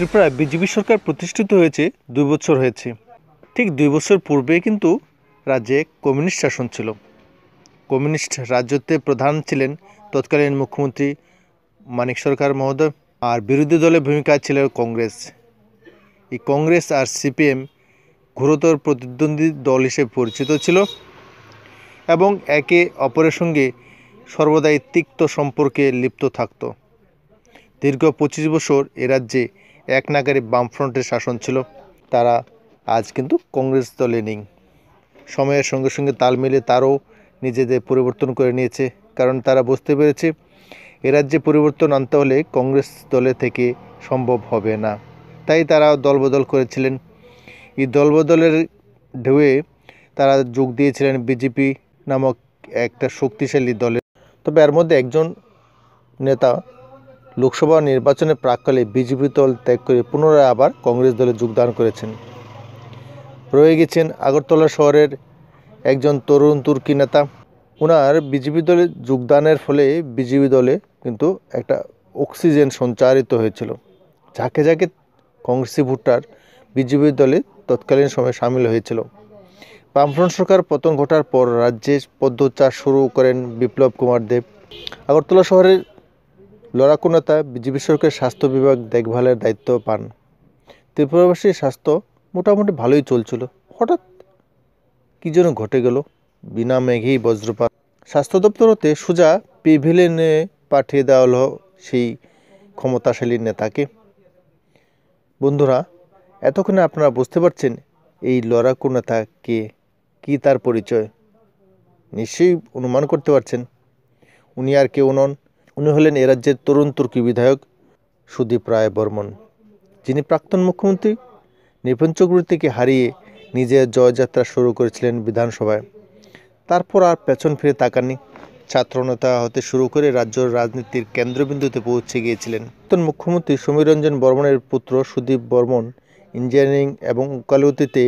ত্রিপুরায় বিজেপি সরকার প্রতিষ্ঠিত হয়েছে দুই বছর হয়েছে ঠিক দুই বছর পূর্বে কিন্তু রাজ্যে কমিউনিস্ট শাসন ছিল কমিউনিস্ট রাজ্যতে প্রধান ছিলেন তৎকালীন মুখ্যমন্ত্রী মানিক সরকার মহোদয় আর বিরোধী দলের ভূমিকা ছিল কংগ্রেস এই কংগ্রেস আর সিপিএম ঘোরতর প্রতিদ্বন্দ্বী দল হিসেবে পরিচিত ছিল এবং একে অপরের সঙ্গে সর্বদাই তিক্ত সম্পর্কে লিপ্ত থাকত দীর্ঘ পঁচিশ বছর এ রাজ্যে এক নাগারে বামফ্রন্টের শাসন ছিল তারা আজ কিন্তু কংগ্রেস দলে নেই সময়ের সঙ্গে সঙ্গে তাল মিলে তারও নিজেদের পরিবর্তন করে নিয়েছে কারণ তারা বুঝতে পেরেছে এ রাজ্যে পরিবর্তন আনতে হলে কংগ্রেস দলে থেকে সম্ভব হবে না তাই তারা দলবদল করেছিলেন এই দলবদলের ঢেউয়ে তারা যোগ দিয়েছিলেন বিজেপি নামক একটা শক্তিশালী দলে তবে এর মধ্যে একজন নেতা লোকসভা নির্বাচনে প্রাককালে বিজেপি দল ত্যাগ করে পুনরায় আবার কংগ্রেস দলে যোগদান করেছেন রয়ে গেছেন আগরতলা শহরের একজন তরুণ তুর্কি নেতা ওনার বিজেপি দলে যোগদানের ফলে বিজেপি দলে কিন্তু একটা অক্সিজেন সঞ্চারিত হয়েছিল যাকে যাকে কংগ্রেসি ভোটার বিজেপি দলে তৎকালীন সময়ে সামিল হয়েছিল বামফ্রন্ট সরকার পতন ঘটার পর রাজ্যে পদচাষ শুরু করেন বিপ্লব কুমার দেব আগরতলা শহরের লড়াকু নেতা বিজেপি সরকারের স্বাস্থ্য বিভাগ দেখভালের দায়িত্ব পান ত্রিপুরাবাসীর স্বাস্থ্য মোটামুটি ভালোই চলছিল হঠাৎ কী যেন ঘটে গেল বিনা মেঘেই বজ্রপাত স্বাস্থ্য দপ্তর হতে সোজা পেভিলেনে পাঠিয়ে দেওয়া হলো সেই ক্ষমতাশালী নেতাকে বন্ধুরা এতক্ষণে আপনারা বুঝতে পারছেন এই লড়াকু নেতা কে কী তার পরিচয় নিশ্চয়ই অনুমান করতে পারছেন উনি আর কেউ নন উনি হলেন এ রাজ্যের তরুণ তুর্কি বিধায়ক সুদীপ রায় বর্মন যিনি প্রাক্তন মুখ্যমন্ত্রী নিপুণ চক্রবর্তীকে হারিয়ে নিজের জয়যাত্রা শুরু করেছিলেন বিধানসভায় তারপর আর পেছন ফিরে তাকাননি ছাত্রনেতা হতে শুরু করে রাজ্য রাজনীতির কেন্দ্রবিন্দুতে পৌঁছে গিয়েছিলেন প্রাক্তন মুখ্যমন্ত্রী সমীরঞ্জন বর্মনের পুত্র সুদীপ বর্মন ইঞ্জিনিয়ারিং এবং উকালতিতে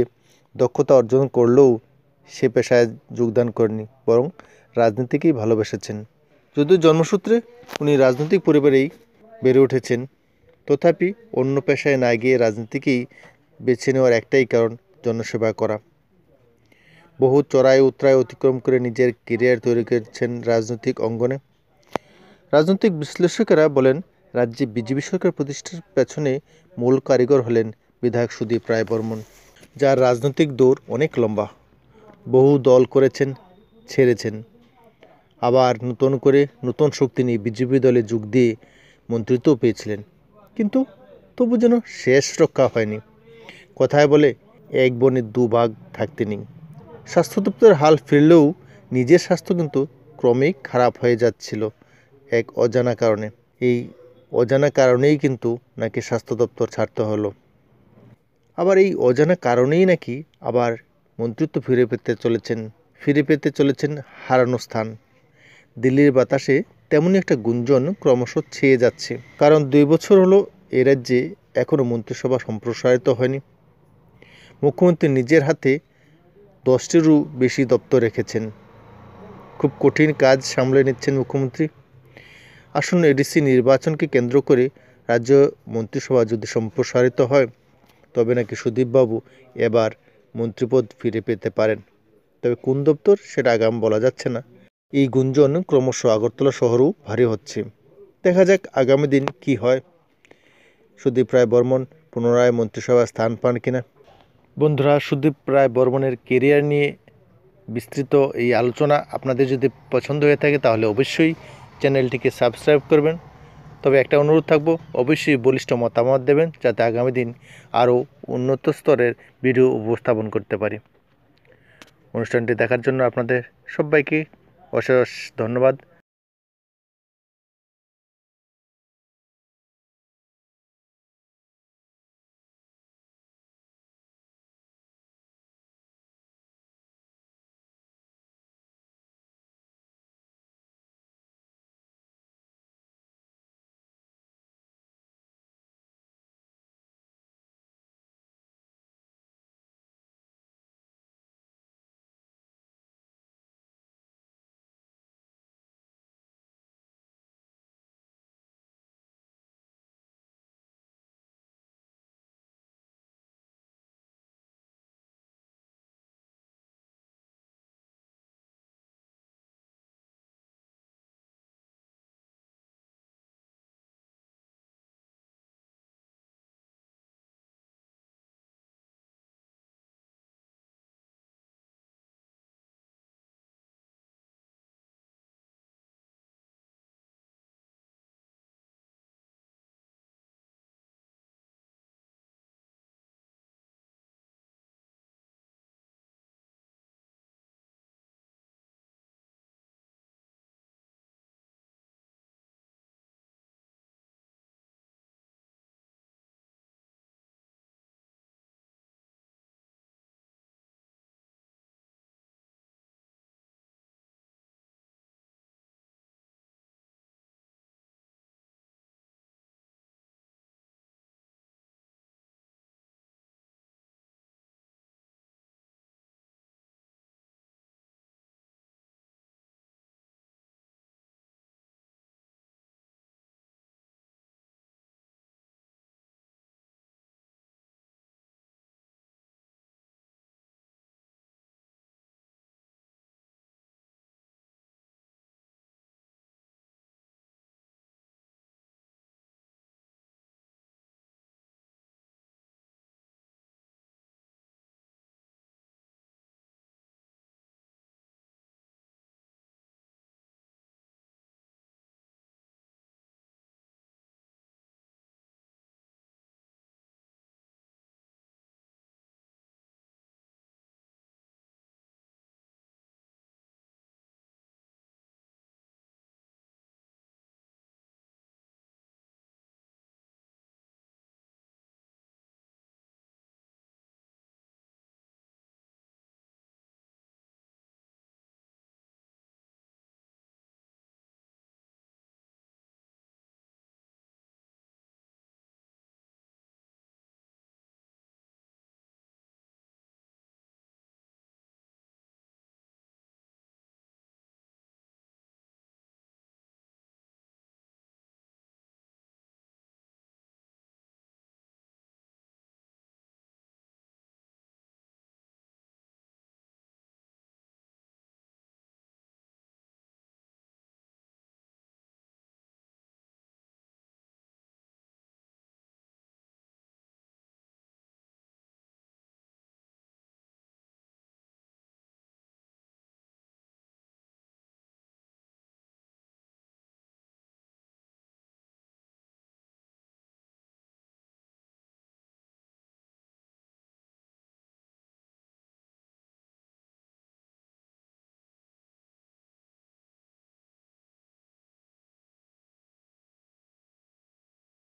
দক্ষতা অর্জন করলেও সে পেশায় যোগদান করেনি বরং রাজনীতিকেই ভালোবেসেছেন যদিও জন্মসূত্রে উনি রাজনৈতিক পরিবারেই বেড়ে উঠেছেন তথাপি অন্য পেশায় না গিয়ে রাজনীতিকেই বেছে নেওয়ার একটাই কারণ জনসেবা করা বহু চড়াই উত্তরায় অতিক্রম করে নিজের কেরিয়ার তৈরি করেছেন রাজনৈতিক অঙ্গনে রাজনৈতিক বিশ্লেষকেরা বলেন রাজ্যে বিজেপি সরকার প্রতিষ্ঠার পেছনে মূল কারিগর হলেন বিধায়ক সুদীপ রায় বর্মন যার রাজনৈতিক দৌড় অনেক লম্বা বহু দল করেছেন ছেড়েছেন আবার নতুন করে নতুন শক্তি নিয়ে বিজেপি দলে যোগ দিয়ে মন্ত্রিত্ব পেয়েছিলেন কিন্তু তবু যেন শেষ রক্ষা হয়নি কথায় বলে এক বনে দুভাগ থাকতে নেই স্বাস্থ্য দপ্তরের হাল ফিরলেও নিজের স্বাস্থ্য কিন্তু ক্রমেই খারাপ হয়ে যাচ্ছিল এক অজানা কারণে এই অজানা কারণেই কিন্তু নাকি স্বাস্থ্য দপ্তর ছাড়তে হলো আবার এই অজানা কারণেই নাকি আবার মন্ত্রিত্ব ফিরে পেতে চলেছেন ফিরে পেতে চলেছেন হারানো স্থান দিল্লির বাতাসে তেমনই একটা গুঞ্জন ক্রমশ ছেয়ে যাচ্ছে কারণ দুই বছর হলো এ রাজ্যে এখনও মন্ত্রিসভা সম্প্রসারিত হয়নি মুখ্যমন্ত্রী নিজের হাতে দশটিরও বেশি দপ্তর রেখেছেন খুব কঠিন কাজ সামলে নিচ্ছেন মুখ্যমন্ত্রী আসন্ন এডিসি নির্বাচনকে কেন্দ্র করে রাজ্য মন্ত্রিসভা যদি সম্প্রসারিত হয় তবে নাকি সুদীপবাবু এবার মন্ত্রীপদ ফিরে পেতে পারেন তবে কোন দপ্তর সেটা আগাম বলা যাচ্ছে না এই গুঞ্জন ক্রমশ আগরতলা শহরও ভারী হচ্ছে দেখা যাক আগামী দিন কি হয় সুদীপ রায় বর্মন পুনরায় মন্ত্রিসভায় স্থান পান কিনা বন্ধুরা সুদীপ রায় বর্মনের কেরিয়ার নিয়ে বিস্তৃত এই আলোচনা আপনাদের যদি পছন্দ হয়ে থাকে তাহলে অবশ্যই চ্যানেলটিকে সাবস্ক্রাইব করবেন তবে একটা অনুরোধ থাকবো অবশ্যই বলিষ্ঠ মতামত দেবেন যাতে আগামী দিন আরও উন্নত স্তরের ভিডিও উপস্থাপন করতে পারি অনুষ্ঠানটি দেখার জন্য আপনাদের সবাইকে অশেষ ধন্যবাদ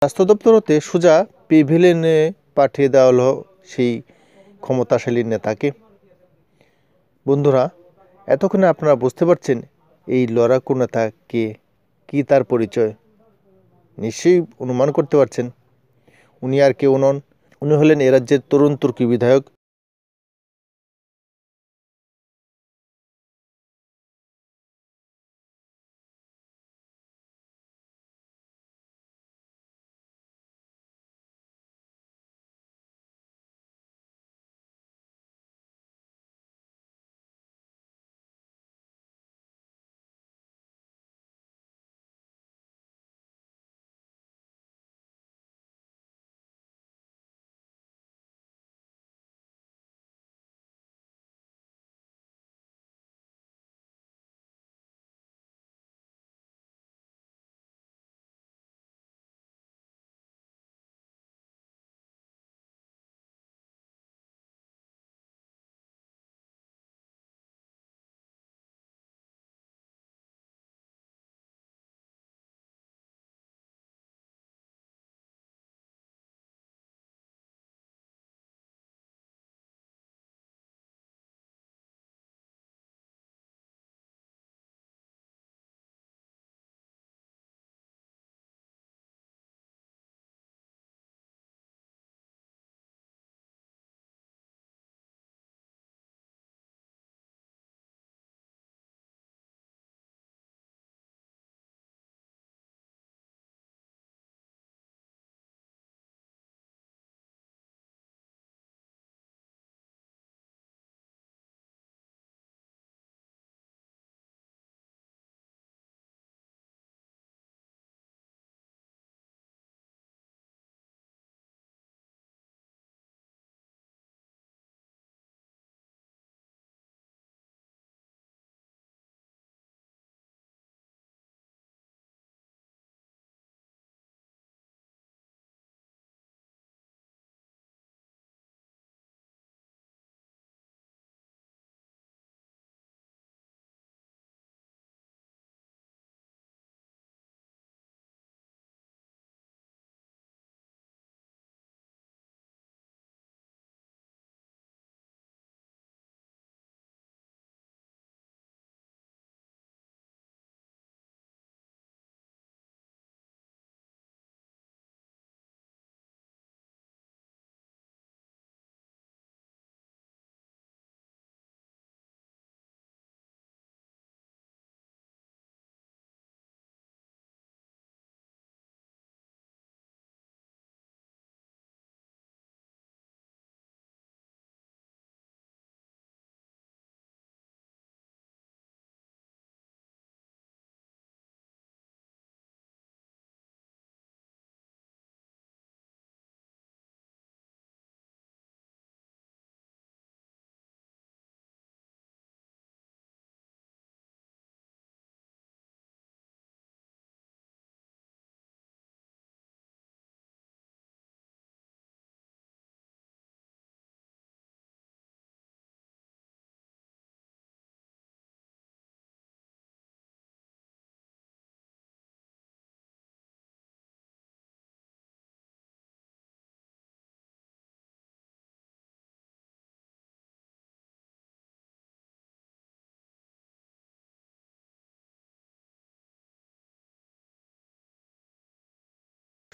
স্বাস্থ্য দপ্তর হতে সোজা পিভিলেনে পাঠিয়ে দেওয়া হলো সেই ক্ষমতাশালী নেতাকে বন্ধুরা এতক্ষণে আপনারা বুঝতে পারছেন এই লড়াকু নেতা কে কী তার পরিচয় নিশ্চয়ই অনুমান করতে পারছেন উনি আর কেউ নন উনি হলেন এ রাজ্যের তরুণ তুর্কি বিধায়ক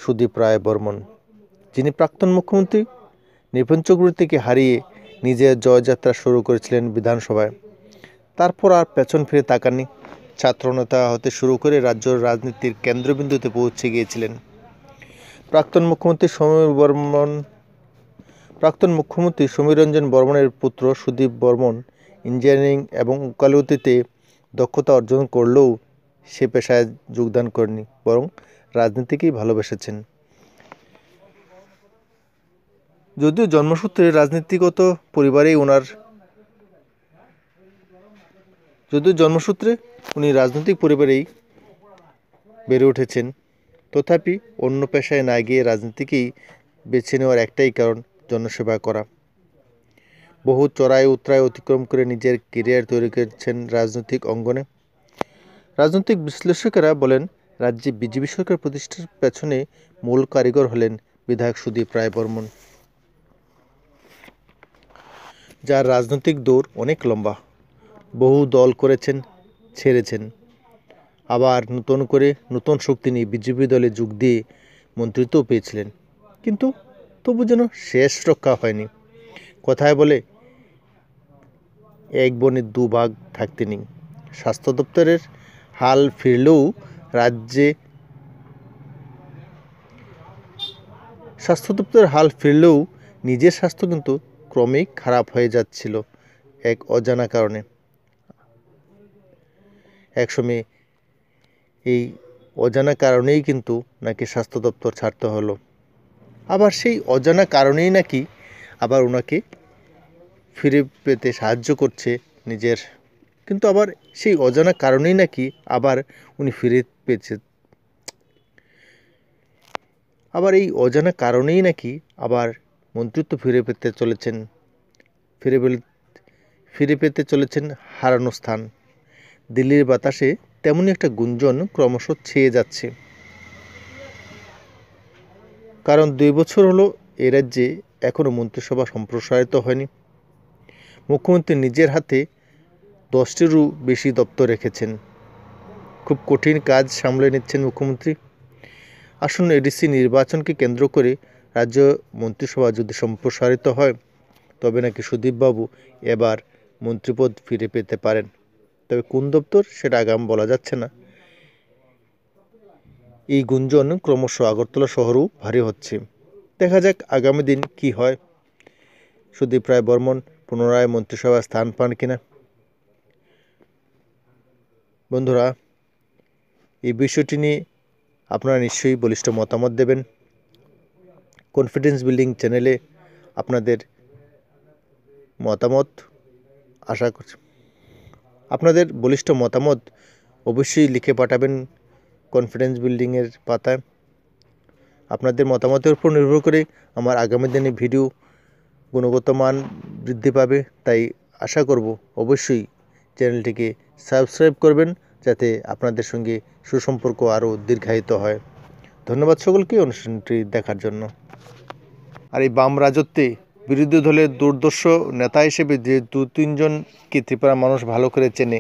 সুদীপ রায় বর্মন যিনি প্রাক্তন মুখ্যমন্ত্রী নিপুণ চক্রবর্তীকে হারিয়ে নিজের জয়যাত্রা শুরু করেছিলেন বিধানসভায় তারপর আর পেছন ফিরে তাকাননি ছাত্রনেতা হতে শুরু করে রাজ্যের রাজনীতির কেন্দ্রবিন্দুতে পৌঁছে গিয়েছিলেন প্রাক্তন মুখ্যমন্ত্রী সমীর বর্মন প্রাক্তন মুখ্যমন্ত্রী সমীরঞ্জন বর্মনের পুত্র সুদীপ বর্মন ইঞ্জিনিয়ারিং এবং উকালতিতে দক্ষতা অর্জন করলেও সে পেশায় যোগদান করেনি বরং রাজনীতিকেই ভালোবেসেছেন যদিও জন্মসূত্রে রাজনীতিগত পরিবারেই ওনার যদিও জন্মসূত্রে উনি রাজনৈতিক পরিবারেই বেড়ে উঠেছেন তথাপি অন্য পেশায় না গিয়ে রাজনীতিকেই বেছে নেওয়ার একটাই কারণ জনসেবা করা বহু চড়াই উতরায় অতিক্রম করে নিজের কেরিয়ার তৈরি করেছেন রাজনৈতিক অঙ্গনে রাজনৈতিক বিশ্লেষকেরা বলেন রাজ্যে বিজেপি সরকার প্রতিষ্ঠার পেছনে মূল কারিগর হলেন বিধায়ক সুদীপ রায় বর্মন যার রাজনৈতিক দৌড় অনেক লম্বা বহু দল করেছেন ছেড়েছেন আবার নতুন করে নতুন শক্তি নিয়ে বিজেপি দলে যোগ দিয়ে মন্ত্রিত্ব পেয়েছিলেন কিন্তু তবু যেন শেষ রক্ষা হয়নি কথায় বলে এক বনে দুভাগ থাকতে নেই স্বাস্থ্য দপ্তরের হাল ফিরলেও রাজ্যে স্বাস্থ্য দপ্তরের হাল ফিরলেও নিজের স্বাস্থ্য কিন্তু ক্রমেই খারাপ হয়ে যাচ্ছিল এক অজানা কারণে একসময় এই অজানা কারণেই কিন্তু নাকি স্বাস্থ্য দপ্তর ছাড়তে হলো আবার সেই অজানা কারণেই নাকি আবার ওনাকে ফিরে পেতে সাহায্য করছে নিজের কিন্তু আবার সেই অজানা কারণেই নাকি আবার উনি ফিরে পেয়েছে আবার এই অজানা কারণেই নাকি আবার মন্ত্রিত্ব ফিরে পেতে চলেছেন ফিরে ফিরে পেতে চলেছেন হারানো স্থান দিল্লির বাতাসে তেমনই একটা গুঞ্জন ক্রমশ ছেয়ে যাচ্ছে কারণ দুই বছর হলো এ রাজ্যে এখনও মন্ত্রিসভা সম্প্রসারিত হয়নি মুখ্যমন্ত্রী নিজের হাতে দশটিরও বেশি দপ্তর রেখেছেন খুব কঠিন কাজ সামলে নিচ্ছেন মুখ্যমন্ত্রী আসন্ন এডিসি নির্বাচনকে কেন্দ্র করে রাজ্য মন্ত্রিসভা যদি সম্প্রসারিত হয় তবে নাকি সুদীপবাবু এবার মন্ত্রীপদ ফিরে পেতে পারেন তবে কোন দপ্তর সেটা আগাম বলা যাচ্ছে না এই গুঞ্জন ক্রমশ আগরতলা শহরও ভারী হচ্ছে দেখা যাক আগামী দিন কি হয় সুদীপ রায় বর্মন পুনরায় মন্ত্রিসভায় স্থান পান কিনা বন্ধুরা এই বিষয়টি নিয়ে আপনারা নিশ্চয়ই বলিষ্ঠ মতামত দেবেন কনফিডেন্স বিল্ডিং চ্যানেলে আপনাদের মতামত আশা করছি আপনাদের বলিষ্ঠ মতামত অবশ্যই লিখে পাঠাবেন কনফিডেন্স বিল্ডিংয়ের পাতায় আপনাদের মতামতের উপর নির্ভর করে আমার আগামী দিনে ভিডিও গুণগত মান বৃদ্ধি পাবে তাই আশা করব অবশ্যই চ্যানেলটিকে সাবস্ক্রাইব করবেন যাতে আপনাদের সঙ্গে সুসম্পর্ক আরও দীর্ঘায়িত হয় ধন্যবাদ সকলকে অনুষ্ঠানটি দেখার জন্য আর এই বাম রাজত্বে বিরোধী দলের দুর্দর্শ নেতা হিসেবে যে দু তিনজনকে ত্রিপুরা মানুষ ভালো করে চেনে